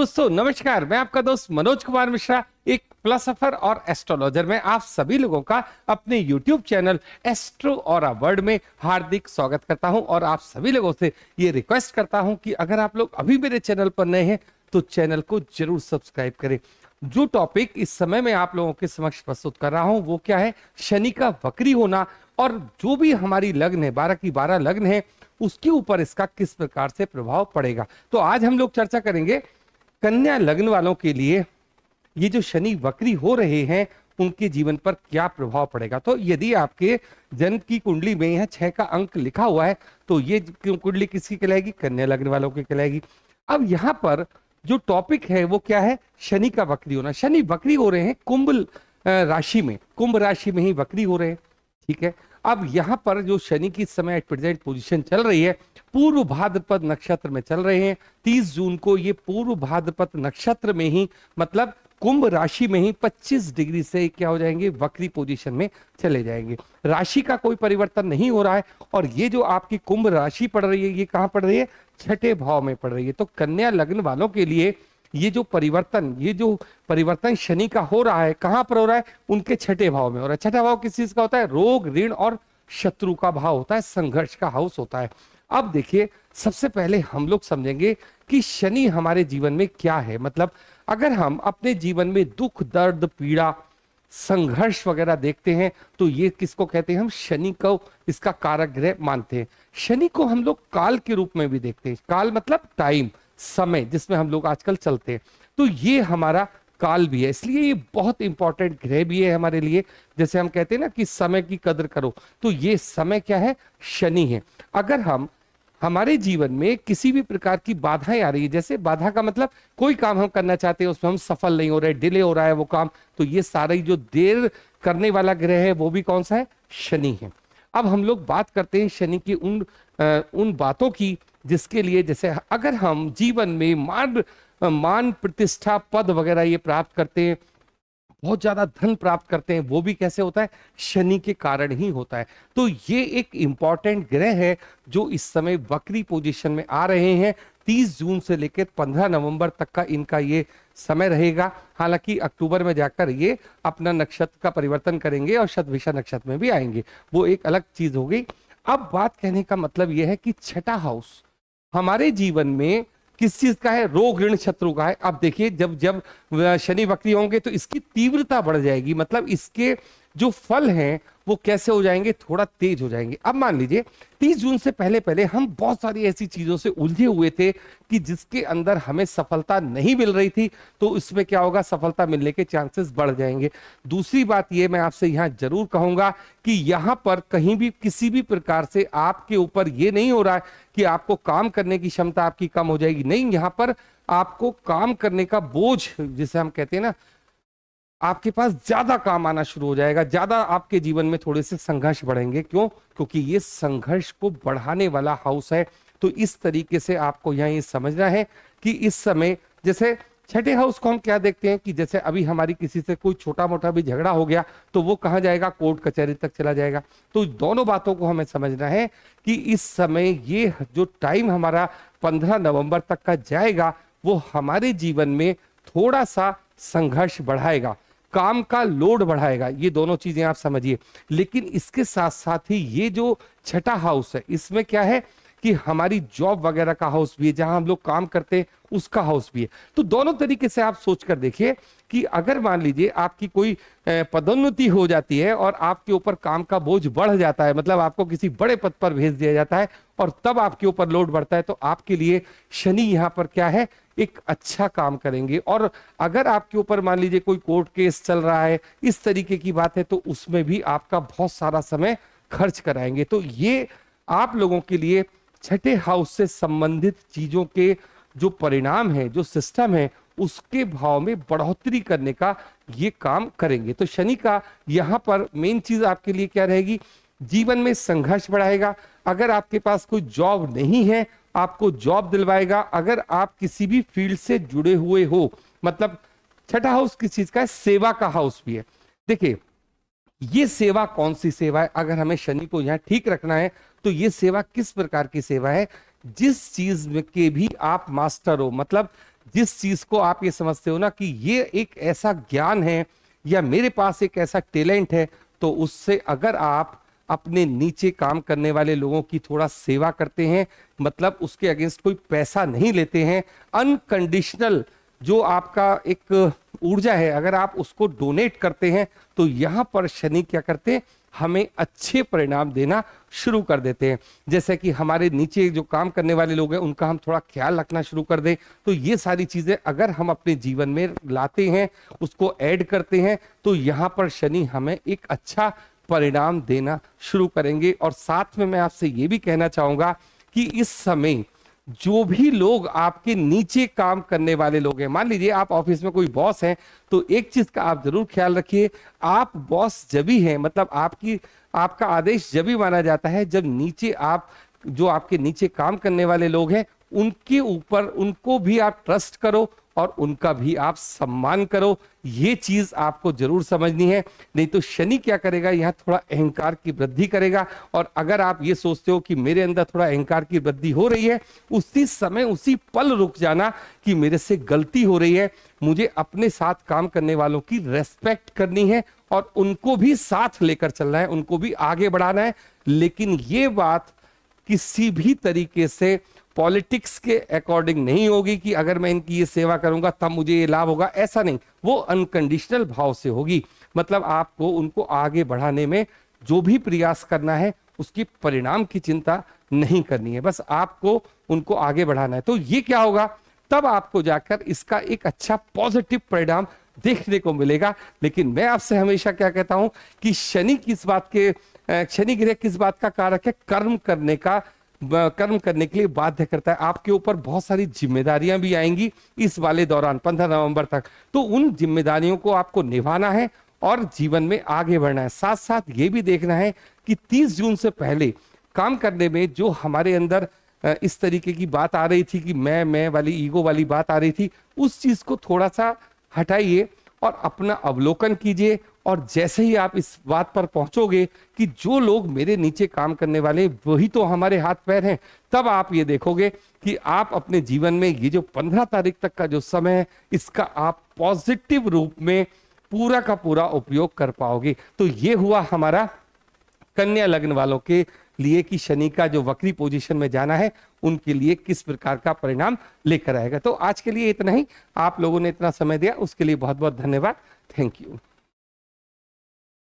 दोस्तों नमस्कार मैं आपका दोस्त मनोज कुमार मिश्रा एक फिलोसफर और एस्ट्रोलॉजर में आप सभी लोगों का अपने यूट्यूब चैनल एस्ट्रो और वर्ल्ड में हार्दिक स्वागत करता हूं और आप सभी लोगों से ये रिक्वेस्ट करता हूं कि अगर आप लोग अभी मेरे चैनल पर नए हैं तो चैनल को जरूर सब्सक्राइब करें जो टॉपिक इस समय में आप लोगों के समक्ष प्रस्तुत कर रहा हूं वो क्या है शनि का वक्री होना और जो भी हमारी लग्न है बारह की बारह लग्न है उसके ऊपर इसका किस प्रकार से प्रभाव पड़ेगा तो आज हम लोग चर्चा करेंगे कन्या लग्न वालों के लिए ये जो शनि वक्री हो रहे हैं उनके जीवन पर क्या प्रभाव पड़ेगा तो यदि आपके जन्म की कुंडली में यह छह का अंक लिखा हुआ है तो ये कुंडली किसकी कहलाएगी कन्या लग्न वालों की कहलाएगी अब यहाँ पर जो टॉपिक है वो क्या है शनि का वक्री होना शनि वक्री हो रहे हैं कुंभ राशि में कुंभ राशि में ही वक्री हो रहे हैं ठीक है अब यहाँ पर जो शनि की समय एट प्रेजेंट पोजिशन चल रही है पूर्व भाद्रपद नक्षत्र में चल रहे हैं तीस जून को ये पूर्व भाद्रपद नक्षत्र में ही मतलब कुंभ राशि में ही 25 डिग्री से क्या हो जाएंगे वक्री पोजीशन में चले जाएंगे राशि का कोई परिवर्तन नहीं हो रहा है और ये जो आपकी कुंभ राशि पड़ रही है ये कहाँ पड़ रही है छठे भाव में पड़ रही है तो कन्या लग्न वालों के लिए ये जो परिवर्तन ये जो परिवर्तन शनि का हो रहा है कहाँ पर हो रहा है उनके छठे भाव में हो रहा है छठा भाव किस चीज का होता है रोग ऋण और शत्रु का भाव होता है संघर्ष का हाउस होता है अब देखिए सबसे पहले हम लोग समझेंगे कि शनि हमारे जीवन में क्या है मतलब अगर हम अपने जीवन में दुख दर्द पीड़ा संघर्ष वगैरह देखते हैं तो ये किसको कहते हैं हम शनि को इसका कारक ग्रह मानते हैं शनि को हम लोग काल के रूप में भी देखते हैं काल मतलब टाइम समय जिसमें हम लोग आजकल चलते हैं तो ये हमारा काल भी है इसलिए ये बहुत इंपॉर्टेंट ग्रह भी है हमारे लिए जैसे हम कहते हैं ना कि समय की कदर करो तो ये समय क्या है शनि है अगर हम हमारे जीवन में किसी भी प्रकार की बाधाएं आ रही है जैसे बाधा का मतलब कोई काम हम करना चाहते हैं उसमें हम सफल नहीं हो रहे डिले हो रहा है वो काम तो ये सारी जो देर करने वाला ग्रह है वो भी कौन सा है शनि है अब हम लोग बात करते हैं शनि की उन आ, उन बातों की जिसके लिए जैसे अगर हम जीवन में मान मान प्रतिष्ठा पद वगैरह ये प्राप्त करते हैं बहुत ज्यादा धन प्राप्त करते हैं वो भी कैसे होता है शनि के कारण ही होता है तो ये एक इंपॉर्टेंट ग्रह है जो इस समय वक्री पोजीशन में आ रहे हैं 30 जून से लेकर 15 नवंबर तक का इनका ये समय रहेगा हालांकि अक्टूबर में जाकर ये अपना नक्षत्र का परिवर्तन करेंगे और शतभिषा नक्षत्र में भी आएंगे वो एक अलग चीज हो गई अब बात कहने का मतलब यह है कि छठा हाउस हमारे जीवन में किस चीज का है रोग ऋण शत्रु का है आप देखिए जब जब शनि वक्री होंगे तो इसकी तीव्रता बढ़ जाएगी मतलब इसके जो फल हैं वो कैसे हो जाएंगे थोड़ा तेज हो जाएंगे अब मान लीजिए 30 जून से पहले पहले हम बहुत सारी ऐसी चीजों से उलझे हुए थे कि जिसके अंदर हमें सफलता नहीं मिल रही थी तो इसमें क्या होगा सफलता मिलने के चांसेस बढ़ जाएंगे दूसरी बात ये मैं आपसे यहां जरूर कहूंगा कि यहां पर कहीं भी किसी भी प्रकार से आपके ऊपर ये नहीं हो रहा है कि आपको काम करने की क्षमता आपकी कम हो जाएगी नहीं यहां पर आपको काम करने का बोझ जिसे हम कहते हैं ना आपके पास ज्यादा काम आना शुरू हो जाएगा ज्यादा आपके जीवन में थोड़े से संघर्ष बढ़ेंगे क्यों क्योंकि ये संघर्ष को बढ़ाने वाला हाउस है तो इस तरीके से आपको यहाँ ये समझना है कि इस समय जैसे छठे हाउस को हम क्या देखते हैं कि जैसे अभी हमारी किसी से कोई छोटा मोटा भी झगड़ा हो गया तो वो कहाँ जाएगा कोर्ट कचहरी तक चला जाएगा तो दोनों बातों को हमें समझना है कि इस समय ये जो टाइम हमारा पंद्रह नवंबर तक का जाएगा वो हमारे जीवन में थोड़ा सा संघर्ष बढ़ाएगा काम का लोड बढ़ाएगा ये दोनों चीजें आप समझिए लेकिन इसके साथ साथ ही ये जो छठा हाउस है इसमें क्या है कि हमारी जॉब वगैरह का हाउस भी है जहां हम लोग काम करते हैं उसका हाउस भी है तो दोनों तरीके से आप सोच कर देखिए कि अगर मान लीजिए आपकी कोई पदोन्नति हो जाती है और आपके ऊपर काम का बोझ बढ़ जाता है मतलब आपको किसी बड़े पद पर भेज दिया जाता है और तब आपके ऊपर लोड बढ़ता है तो आपके लिए शनि यहाँ पर क्या है एक अच्छा काम करेंगे और अगर आपके ऊपर मान लीजिए कोई कोर्ट केस चल रहा है इस तरीके की बात है तो उसमें भी आपका बहुत सारा समय खर्च कराएंगे तो ये आप लोगों के लिए छठे हाउस से संबंधित चीजों के जो परिणाम है जो सिस्टम है उसके भाव में बढ़ोतरी करने का ये काम करेंगे तो शनि का यहाँ पर मेन चीज आपके लिए क्या रहेगी जीवन में संघर्ष बढ़ाएगा अगर आपके पास कोई जॉब नहीं है आपको जॉब दिलवाएगा अगर आप किसी भी फील्ड से जुड़े हुए हो मतलब छठा हाउस किस चीज का है सेवा का हाउस भी है देखिए ये सेवा कौन सी सेवा है अगर हमें शनि को यहाँ ठीक रखना है तो ये सेवा किस प्रकार की सेवा है जिस चीज के भी आप मास्टर हो मतलब जिस चीज को आप ये समझते हो ना कि ये एक ऐसा ज्ञान है या मेरे पास एक ऐसा टैलेंट है तो उससे अगर आप अपने नीचे काम करने वाले लोगों की थोड़ा सेवा करते हैं मतलब उसके अगेंस्ट कोई पैसा नहीं लेते हैं अनकंडीशनल जो आपका एक ऊर्जा है अगर आप उसको डोनेट करते हैं तो यहां पर शनि क्या करते हैं हमें अच्छे परिणाम देना शुरू कर देते हैं जैसे कि हमारे नीचे जो काम करने वाले लोग हैं उनका हम थोड़ा ख्याल रखना शुरू कर दें तो ये सारी चीज़ें अगर हम अपने जीवन में लाते हैं उसको ऐड करते हैं तो यहाँ पर शनि हमें एक अच्छा परिणाम देना शुरू करेंगे और साथ में मैं आपसे ये भी कहना चाहूँगा कि इस समय जो भी लोग आपके नीचे काम करने वाले लोग हैं मान लीजिए आप ऑफिस में कोई बॉस हैं तो एक चीज का आप जरूर ख्याल रखिए आप बॉस जब ही हैं मतलब आपकी आपका आदेश जब ही माना जाता है जब नीचे आप जो आपके नीचे काम करने वाले लोग हैं उनके ऊपर उनको भी आप ट्रस्ट करो और उनका भी आप सम्मान करो ये चीज आपको जरूर समझनी है नहीं तो शनि क्या करेगा यहाँ थोड़ा अहंकार की वृद्धि करेगा और अगर आप ये सोचते हो कि मेरे अंदर थोड़ा अहंकार की वृद्धि हो रही है उसी समय उसी पल रुक जाना कि मेरे से गलती हो रही है मुझे अपने साथ काम करने वालों की रेस्पेक्ट करनी है और उनको भी साथ लेकर चलना है उनको भी आगे बढ़ाना है लेकिन ये बात किसी भी तरीके से पॉलिटिक्स के अकॉर्डिंग नहीं होगी कि अगर मैं इनकी ये सेवा करूंगा तब मुझे ये लाभ होगा ऐसा नहीं वो अनकंडीशनल भाव से होगी मतलब आपको उनको आगे बढ़ाने में जो भी प्रयास करना है उसकी परिणाम की चिंता नहीं करनी है बस आपको उनको आगे बढ़ाना है तो ये क्या होगा तब आपको जाकर इसका एक अच्छा पॉजिटिव परिणाम देखने को मिलेगा लेकिन मैं आपसे हमेशा क्या कहता हूं कि शनि किस बात के शनि ग्रह किस बात का कारक है कर्म करने का कर्म करने के लिए बाध्य करता है आपके ऊपर बहुत सारी जिम्मेदारियां भी आएंगी इस वाले दौरान पंद्रह नवंबर तक तो उन जिम्मेदारियों को आपको निभाना है और जीवन में आगे बढ़ना है साथ साथ ये भी देखना है कि 30 जून से पहले काम करने में जो हमारे अंदर इस तरीके की बात आ रही थी कि मैं मैं वाली ईगो वाली बात आ रही थी उस चीज को थोड़ा सा हटाइए और अपना अवलोकन कीजिए और जैसे ही आप इस बात पर पहुंचोगे कि जो लोग मेरे नीचे काम करने वाले वही तो हमारे हाथ पैर हैं तब आप ये देखोगे कि आप अपने जीवन में ये जो पंद्रह तारीख तक का जो समय है इसका आप पॉजिटिव रूप में पूरा का पूरा उपयोग कर पाओगे तो ये हुआ हमारा कन्या लग्न वालों के लिए कि शनि का जो वक्री पोजीशन में जाना है उनके लिए किस प्रकार का परिणाम लेकर आएगा तो आज के लिए इतना ही आप लोगों ने इतना समय दिया उसके लिए बहुत बहुत धन्यवाद थैंक यू